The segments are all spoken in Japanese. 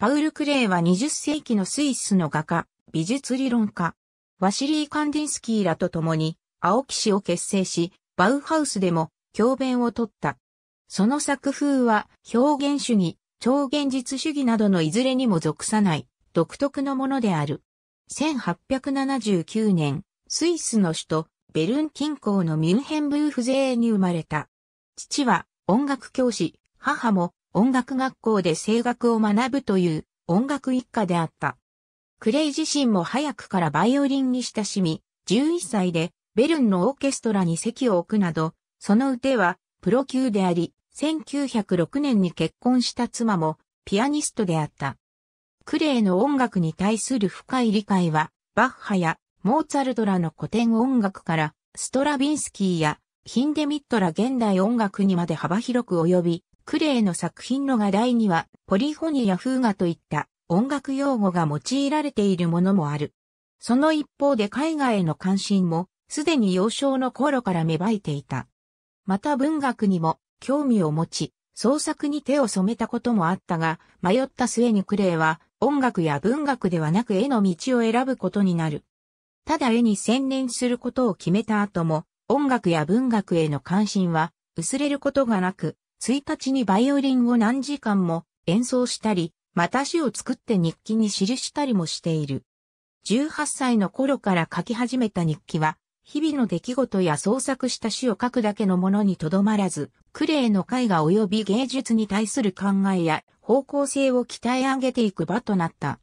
パウル・クレイは20世紀のスイスの画家、美術理論家、ワシリー・カンディンスキーらと共に、青騎士を結成し、バウハウスでも教鞭を取った。その作風は表現主義、超現実主義などのいずれにも属さない独特のものである。1879年、スイスの首都ベルン近郊のミュンヘンブーフゼーに生まれた。父は音楽教師、母も音楽学校で声楽を学ぶという音楽一家であった。クレイ自身も早くからバイオリンに親しみ、11歳でベルンのオーケストラに席を置くなど、その腕はプロ級であり、1906年に結婚した妻もピアニストであった。クレイの音楽に対する深い理解は、バッハやモーツァルトらの古典音楽から、ストラビンスキーやヒンデミットら現代音楽にまで幅広く及び、クレイの作品の画題には、ポリフォニや風画といった音楽用語が用いられているものもある。その一方で絵画への関心も、すでに幼少の頃から芽生えていた。また文学にも興味を持ち、創作に手を染めたこともあったが、迷った末にクレイは音楽や文学ではなく絵の道を選ぶことになる。ただ絵に専念することを決めた後も、音楽や文学への関心は薄れることがなく、1日にバイオリンを何時間も演奏したり、また詩を作って日記に記したりもしている。18歳の頃から書き始めた日記は、日々の出来事や創作した詩を書くだけのものにとどまらず、クレイの絵画及び芸術に対する考えや方向性を鍛え上げていく場となった。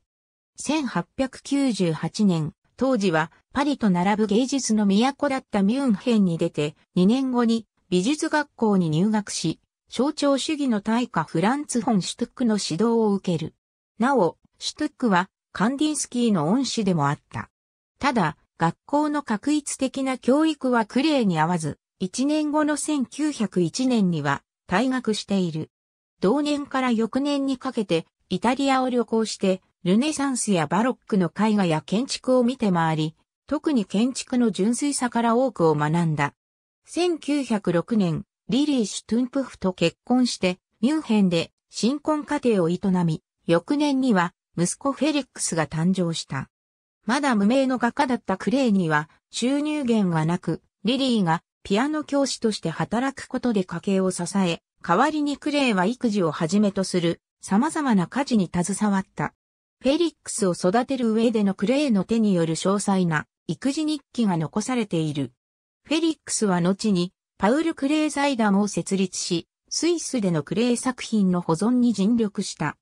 1898年、当時はパリと並ぶ芸術の都だったミュンヘンに出て、2年後に美術学校に入学し、象徴主義の大家フランツ・フォン・シュトックの指導を受ける。なお、シュトックはカンディンスキーの恩師でもあった。ただ、学校の確一的な教育はクレーに合わず、1年後の1901年には退学している。同年から翌年にかけて、イタリアを旅行して、ルネサンスやバロックの絵画や建築を見て回り、特に建築の純粋さから多くを学んだ。1906年、リリー・シュトゥンプフと結婚して、ミュンヘンで新婚家庭を営み、翌年には息子フェリックスが誕生した。まだ無名の画家だったクレイには収入源がなく、リリーがピアノ教師として働くことで家計を支え、代わりにクレイは育児をはじめとする様々な家事に携わった。フェリックスを育てる上でのクレイの手による詳細な育児日記が残されている。フェリックスは後にパウル・クレー財団を設立し、スイスでのクレー作品の保存に尽力した。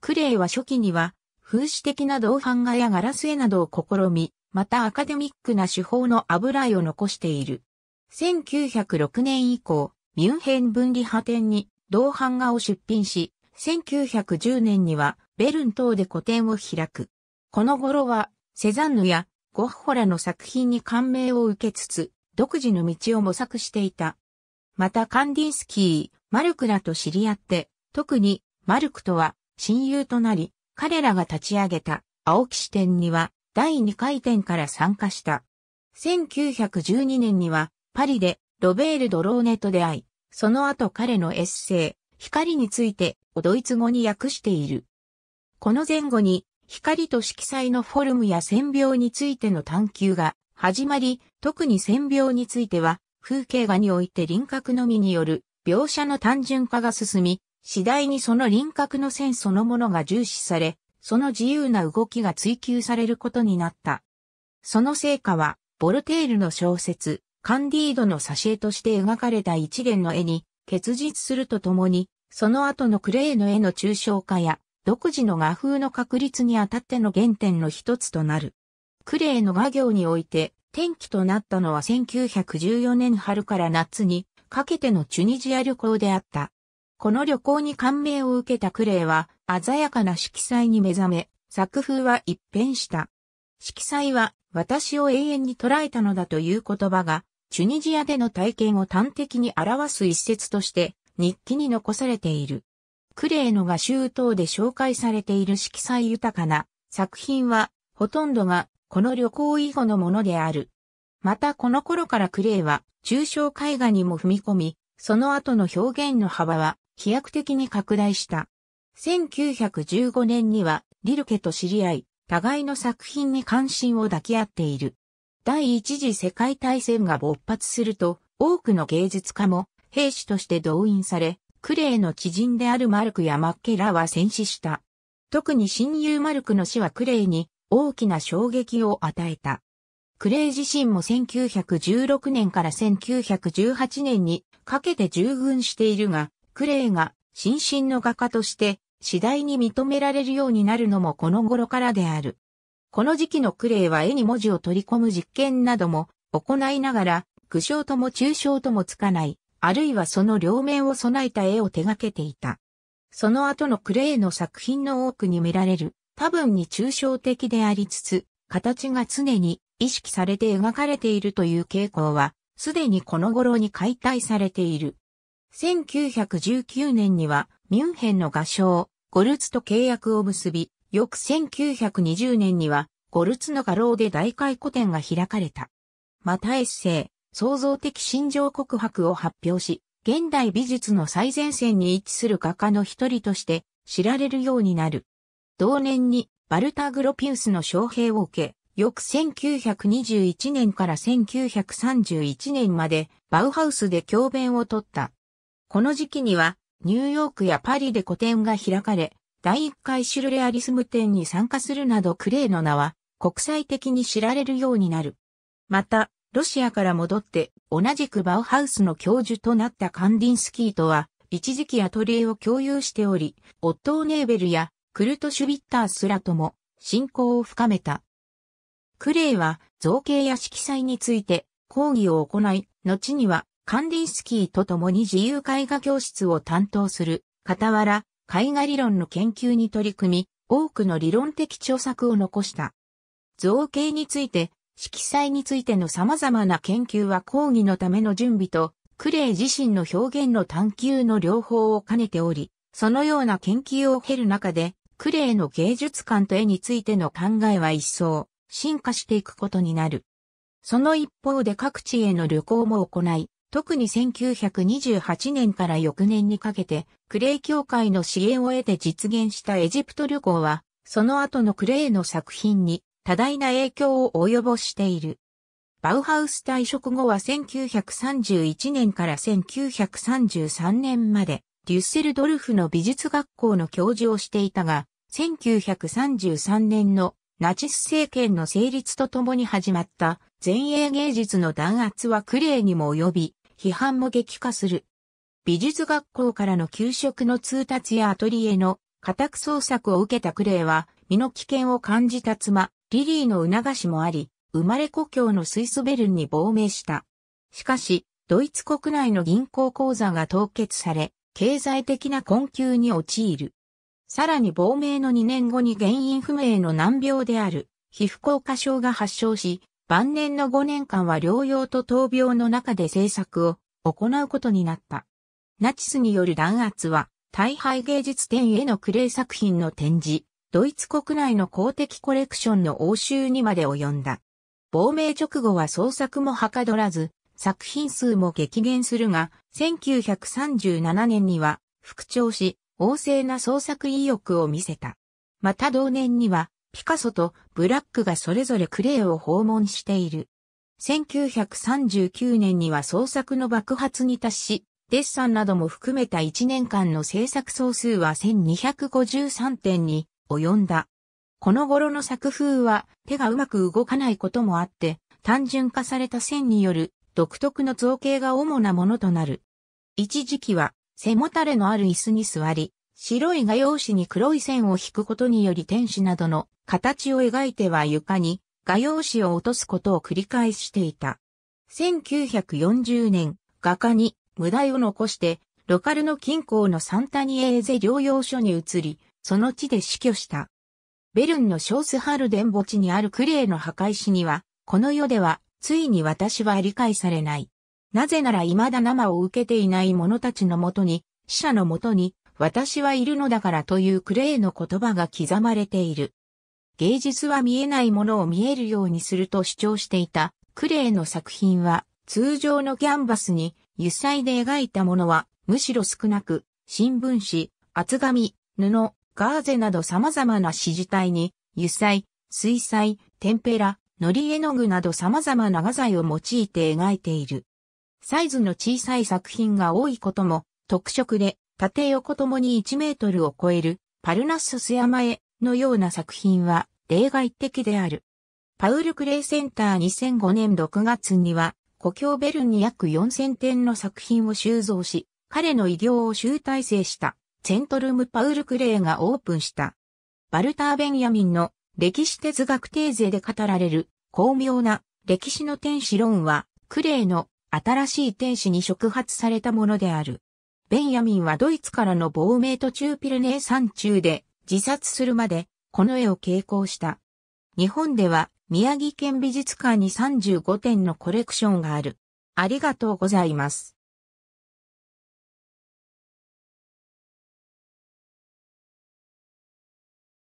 クレーは初期には、風刺的な銅版画やガラス絵などを試み、またアカデミックな手法の油絵を残している。1906年以降、ミュンヘン分離派展に銅版画を出品し、1910年にはベルン等で個展を開く。この頃は、セザンヌやゴッホらの作品に感銘を受けつつ、独自の道を模索していた。またカンディンスキー、マルクらと知り合って、特にマルクとは親友となり、彼らが立ち上げた青木支店には第2回展から参加した。1912年にはパリでロベール・ドローネと出会い、その後彼のエッセイ、光についてをドイツ語に訳している。この前後に光と色彩のフォルムや線描についての探求が始まり、特に線描については、風景画において輪郭のみによる描写の単純化が進み、次第にその輪郭の線そのものが重視され、その自由な動きが追求されることになった。その成果は、ボルテールの小説、カンディードの挿絵として描かれた一連の絵に結実するとともに、その後のクレイの絵の抽象化や、独自の画風の確立にあたっての原点の一つとなる。クレーの画業において、転機となったのは1914年春から夏にかけてのチュニジア旅行であった。この旅行に感銘を受けたクレーは、鮮やかな色彩に目覚め、作風は一変した。色彩は、私を永遠に捉えたのだという言葉が、チュニジアでの体験を端的に表す一節として、日記に残されている。クレーの画集等で紹介されている色彩豊かな作品は、ほとんどがこの旅行以後のものである。またこの頃からクレイは、抽象絵画にも踏み込み、その後の表現の幅は飛躍的に拡大した。1915年には、リルケと知り合い、互いの作品に関心を抱き合っている。第一次世界大戦が勃発すると、多くの芸術家も兵士として動員され、クレイの知人であるマルクやマッケラは戦死した。特に親友マルクの死はクレイに大きな衝撃を与えた。クレイ自身も1916年から1918年にかけて従軍しているが、クレイが新進の画家として次第に認められるようになるのもこの頃からである。この時期のクレイは絵に文字を取り込む実験なども行いながら、苦笑とも抽象ともつかない、あるいはその両面を備えた絵を手がけていた。その後のクレイの作品の多くに見られる、多分に抽象的でありつつ、形が常に意識されて描かれているという傾向は、すでにこの頃に解体されている。1919年には、ミュンヘンの画商、ゴルツと契約を結び、翌1920年には、ゴルツの画廊で大回顧展が開かれた。またエッセイ、創造的心情告白を発表し、現代美術の最前線に位置する画家の一人として知られるようになる。同年にバルタグロピウスの招聘を受け、翌1921年から1931年までバウハウスで教鞭を取った。この時期にはニューヨークやパリで個展が開かれ、第1回シュルレアリスム展に参加するなどクレイの名は国際的に知られるようになる。また、ロシアから戻って同じくバウハウスの教授となったカンディンスキーとは一時期アトリエを共有しており、オットー・ネーベルやクルトシュビッタースらとも、信仰を深めた。クレイは造形や色彩について講義を行い、後にはカンディンスキーと共に自由絵画教室を担当する、傍ら、絵画理論の研究に取り組み、多くの理論的著作を残した。造形について、色彩についての様々な研究は講義のための準備と、クレイ自身の表現の探求の両方を兼ねており、そのような研究を経る中で、クレイの芸術観と絵についての考えは一層進化していくことになる。その一方で各地への旅行も行い、特に1928年から翌年にかけて、クレイ協会の支援を得て実現したエジプト旅行は、その後のクレイの作品に多大な影響を及ぼしている。バウハウス退職後は1931年から1933年までデュッセルドルフの美術学校の教授をしていたが、1933年のナチス政権の成立とともに始まった前衛芸術の弾圧はクレイにも及び、批判も激化する。美術学校からの給食の通達やアトリエの家宅捜索を受けたクレイは、身の危険を感じた妻、リリーの促しもあり、生まれ故郷のスイスベルンに亡命した。しかし、ドイツ国内の銀行口座が凍結され、経済的な困窮に陥る。さらに亡命の2年後に原因不明の難病である、皮膚硬化症が発症し、晩年の5年間は療養と闘病の中で制作を行うことになった。ナチスによる弾圧は、大敗芸術展へのクレイ作品の展示、ドイツ国内の公的コレクションの応酬にまで及んだ。亡命直後は創作もはかどらず、作品数も激減するが、1937年には復調し、旺盛な創作意欲を見せた。また同年には、ピカソとブラックがそれぞれクレイを訪問している。1939年には創作の爆発に達し、デッサンなども含めた1年間の制作総数は1253点に及んだ。この頃の作風は手がうまく動かないこともあって、単純化された線による独特の造形が主なものとなる。一時期は背もたれのある椅子に座り、白い画用紙に黒い線を引くことにより天使などの形を描いては床に画用紙を落とすことを繰り返していた。1940年、画家に無題を残して、ロカルの近郊のサンタニエーゼ療養所に移り、その地で死去した。ベルンのショースハルデン墓地にあるクレイの墓石には、この世ではついに私は理解されない。なぜなら未だ生を受けていない者たちのもとに、死者のもとに、私はいるのだからというクレイの言葉が刻まれている。芸術は見えないものを見えるようにすると主張していたクレイの作品は、通常のキャンバスに油彩で描いたものは、むしろ少なく、新聞紙、厚紙、布、ガーゼなど様々な支持体に、油彩、水彩、テンペラ、糊絵の具など様々な画材を用いて描いている。サイズの小さい作品が多いことも特色で、縦横ともに1メートルを超えるパルナッソス山絵のような作品は例外的である。パウル・クレイセンター2005年6月には、故郷ベルンに約4000点の作品を収蔵し、彼の偉業を集大成した、セントルム・パウル・クレイがオープンした。バルター・ベンヤミンの歴史哲学定税で語られる巧妙な歴史の天使論は、クレイの新しい天使に触発されたものである。ベンヤミンはドイツからの亡命途中ピルネー山中で自殺するまでこの絵を傾向した。日本では宮城県美術館に35点のコレクションがある。ありがとうございます。